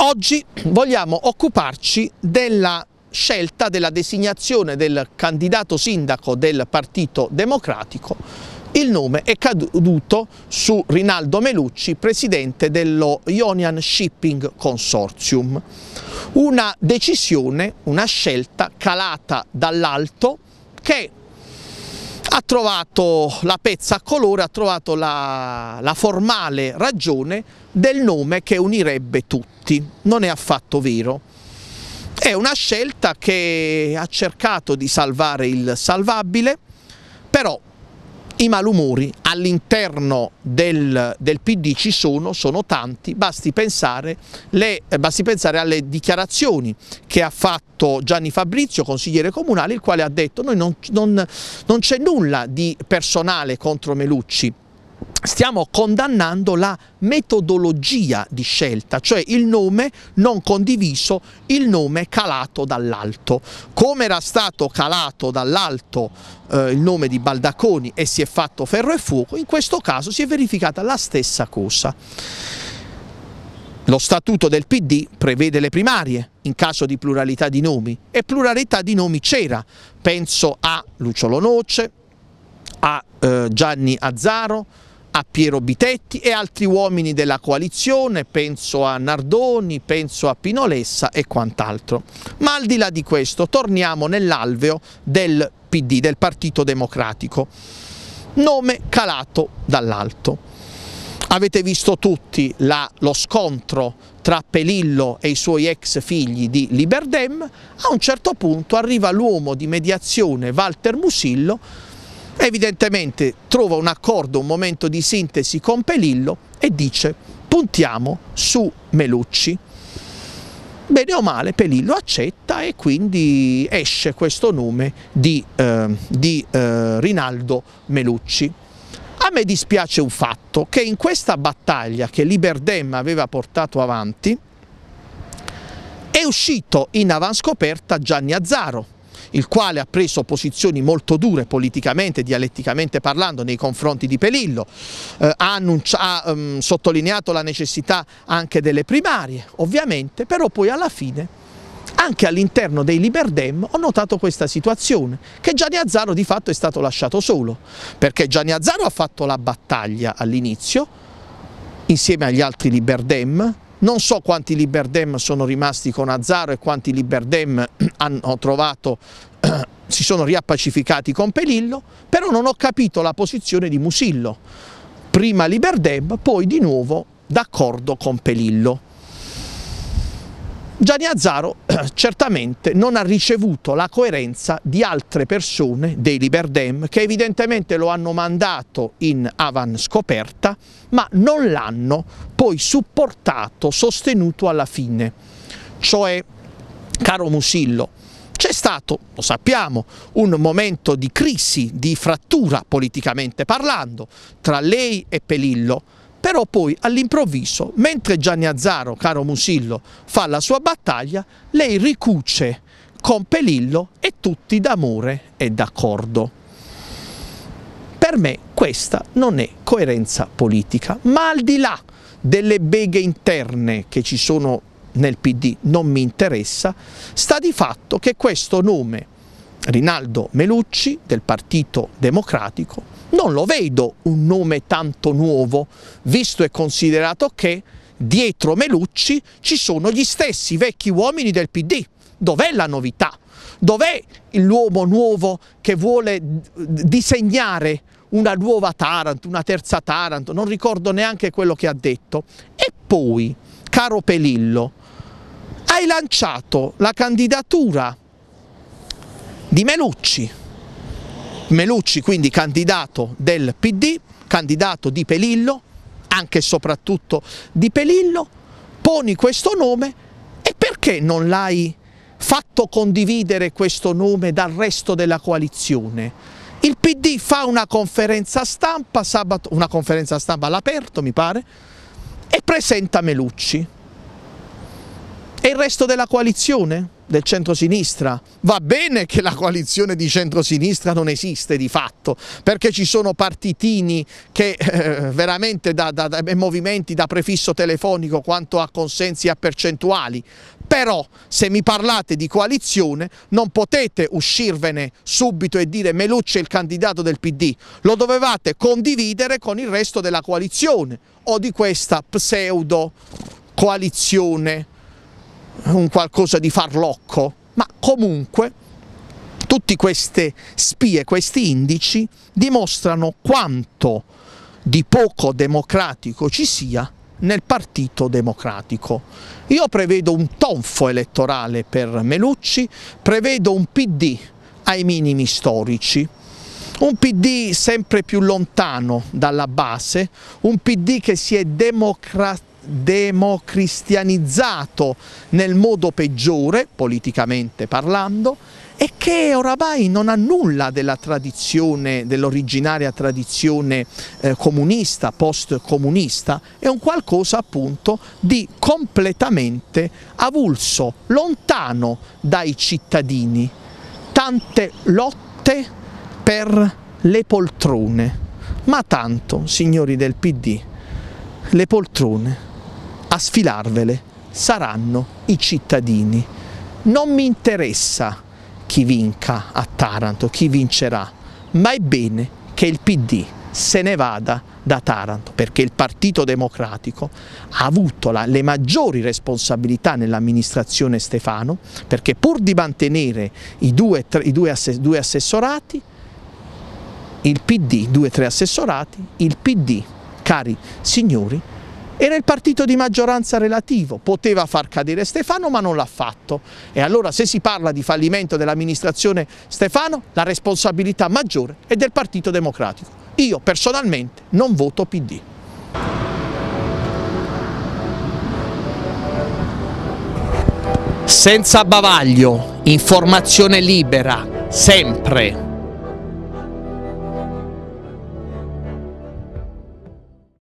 Oggi vogliamo occuparci della scelta della designazione del candidato sindaco del Partito Democratico. Il nome è caduto su Rinaldo Melucci, presidente dello Ionian Shipping Consortium. Una decisione, una scelta calata dall'alto che ha trovato la pezza a colore, ha trovato la, la formale ragione del nome che unirebbe tutti, non è affatto vero. È una scelta che ha cercato di salvare il salvabile, però i malumori all'interno del, del, PD ci sono, sono tanti, basti pensare, le, basti pensare, alle dichiarazioni che ha fatto Gianni Fabrizio, consigliere comunale, il quale ha detto noi non, non, non c'è nulla di personale contro Melucci, stiamo condannando la metodologia di scelta, cioè il nome non condiviso, il nome calato dall'alto. Come era stato calato dall'alto eh, il nome di Baldacconi e si è fatto ferro e fuoco, in questo caso si è verificata la stessa cosa. Lo statuto del PD prevede le primarie in caso di pluralità di nomi e pluralità di nomi c'era. Penso a Luciolo Noce, a eh, Gianni Azzaro, a Piero Bitetti e altri uomini della coalizione, penso a Nardoni, penso a Pinolessa e quant'altro. Ma al di là di questo torniamo nell'alveo del PD, del Partito Democratico, nome calato dall'alto. Avete visto tutti la, lo scontro tra Pelillo e i suoi ex figli di Liberdem, a un certo punto arriva l'uomo di mediazione Walter Musillo Evidentemente trova un accordo, un momento di sintesi con Pelillo e dice puntiamo su Melucci. Bene o male Pelillo accetta e quindi esce questo nome di, eh, di eh, Rinaldo Melucci. A me dispiace un fatto, che in questa battaglia che Liberdem aveva portato avanti è uscito in avanscoperta Gianni Azzaro, il quale ha preso posizioni molto dure politicamente, dialetticamente parlando nei confronti di Pelillo, eh, ha, ha ehm, sottolineato la necessità anche delle primarie, ovviamente, però poi alla fine anche all'interno dei Liberdem ho notato questa situazione, che Gianni Azzaro di fatto è stato lasciato solo, perché Gianni Azzaro ha fatto la battaglia all'inizio, insieme agli altri Liberdem, non so quanti Liberdem sono rimasti con Azzaro e quanti Liberdem hanno trovato, si sono riappacificati con Pelillo, però non ho capito la posizione di Musillo. Prima Liberdem, poi di nuovo d'accordo con Pelillo. Gianni Azzaro certamente non ha ricevuto la coerenza di altre persone dei Liberdem che evidentemente lo hanno mandato in avan scoperta ma non l'hanno poi supportato, sostenuto alla fine. Cioè, caro Musillo, c'è stato, lo sappiamo, un momento di crisi, di frattura politicamente parlando tra lei e Pelillo, però poi all'improvviso, mentre Gianni Azzaro, caro Musillo, fa la sua battaglia, lei ricuce con Pelillo e tutti d'amore e d'accordo. Per me questa non è coerenza politica, ma al di là delle beghe interne che ci sono nel PD non mi interessa, sta di fatto che questo nome, Rinaldo Melucci, del Partito Democratico, non lo vedo un nome tanto nuovo, visto e considerato che dietro Melucci ci sono gli stessi vecchi uomini del PD. Dov'è la novità? Dov'è l'uomo nuovo che vuole disegnare una nuova Taranto, una terza Taranto? Non ricordo neanche quello che ha detto. E poi, caro Pelillo, hai lanciato la candidatura di Melucci Melucci quindi candidato del PD, candidato di Pelillo, anche e soprattutto di Pelillo, poni questo nome e perché non l'hai fatto condividere questo nome dal resto della coalizione? Il PD fa una conferenza stampa, sabato, una conferenza stampa all'aperto mi pare, e presenta Melucci. E il resto della coalizione? del centrosinistra. Va bene che la coalizione di centrosinistra non esiste di fatto, perché ci sono partitini che eh, veramente da, da, da, movimenti da prefisso telefonico quanto a consensi e a percentuali. Però se mi parlate di coalizione non potete uscirvene subito e dire Melucci è il candidato del PD, lo dovevate condividere con il resto della coalizione o di questa pseudo coalizione un qualcosa di farlocco, ma comunque tutte queste spie, questi indici dimostrano quanto di poco democratico ci sia nel Partito Democratico. Io prevedo un tonfo elettorale per Melucci, prevedo un PD ai minimi storici, un PD sempre più lontano dalla base, un PD che si è democratizzato democristianizzato nel modo peggiore, politicamente parlando, e che oramai non ha nulla della tradizione, dell'originaria tradizione eh, comunista, post-comunista, è un qualcosa appunto di completamente avulso, lontano dai cittadini. Tante lotte per le poltrone, ma tanto, signori del PD, le poltrone a sfilarvele saranno i cittadini. Non mi interessa chi vinca a Taranto, chi vincerà, ma è bene che il PD se ne vada da Taranto, perché il Partito Democratico ha avuto la, le maggiori responsabilità nell'amministrazione Stefano, perché pur di mantenere i due, tre, i due, asse, due assessorati, il PD, due o tre assessorati, il PD, cari signori, era il partito di maggioranza relativo, poteva far cadere Stefano ma non l'ha fatto. E allora se si parla di fallimento dell'amministrazione Stefano, la responsabilità maggiore è del Partito Democratico. Io personalmente non voto PD. Senza bavaglio, informazione libera, sempre.